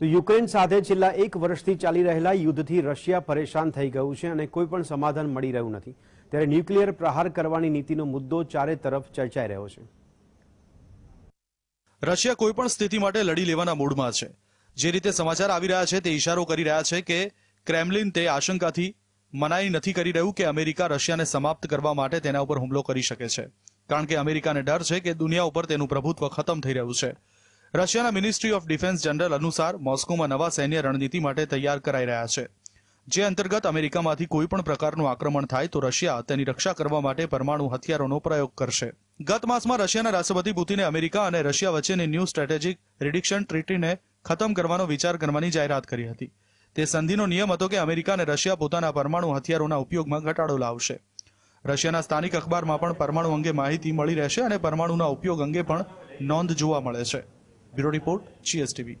તો યુક્રેન સાથે છેલ્લા એક વર્ષથી ચાલી રહેલા યુદ્ધથી રશિયા પરેશાન થઈ ગયું છે અને કોઈ પણ સમાધાન મળી રહ્યું નથી ત્યારે ન્યુક્લિયર પ્રહાર કરવાની નીતિનો મુદ્દો ચારે તરફ ચર્ચાઈ રહ્યો છે રશિયા કોઈ પણ સ્થિતિ માટે લડી લેવાના મૂડમાં છે જે રીતે સમાચાર આવી રહ્યા છે તે ઇશારો કરી રહ્યા છે કે ક્રેમલિન તે આશંકાથી મનાઈ નથી કરી રહ્યું કે અમેરિકા રશિયાને સમાપ્ત કરવા માટે તેના ઉપર હુમલો કરી શકે છે કારણ કે અમેરિકાને ડર છે કે દુનિયા ઉપર તેનું પ્રભુત્વ ખતમ થઈ રહ્યું છે રશિયાના મિનિસ્ટ્રી ઓફ ડિફેન્સ જનરલ અનુસાર મોસ્કોમાં નવા સૈન્ય રણનીતિ માટે તૈયાર કરાઈ રહ્યા છે જે અંતર્ગત અમેરિકામાંથી કોઈપણ પ્રકારનું આક્રમણ થાય તો રશિયા તેની રક્ષા કરવા માટે પરમાણુ હથિયારોનો પ્રયોગ કરશે ગત માસમાં રશિયાના રાષ્ટ્રપતિ પુતિને અમેરિકા અને રશિયા વચ્ચેની ન્યૂ સ્ટ્રેટેજિક રિડિક્શન ટ્રીટીને ખતમ કરવાનો વિચાર કરવાની જાહેરાત કરી હતી તે સંધિનો નિયમ હતો કે અમેરિકા અને રશિયા પોતાના પરમાણુ હથિયારોના ઉપયોગમાં ઘટાડો લાવશે રશિયાના સ્થાનિક અખબારમાં પણ પરમાણુ અંગે માહિતી મળી રહેશે અને પરમાણુના ઉપયોગ અંગે પણ નોંધ જોવા મળે છે ব্যুরো রিপোর্ট চিএস টিভি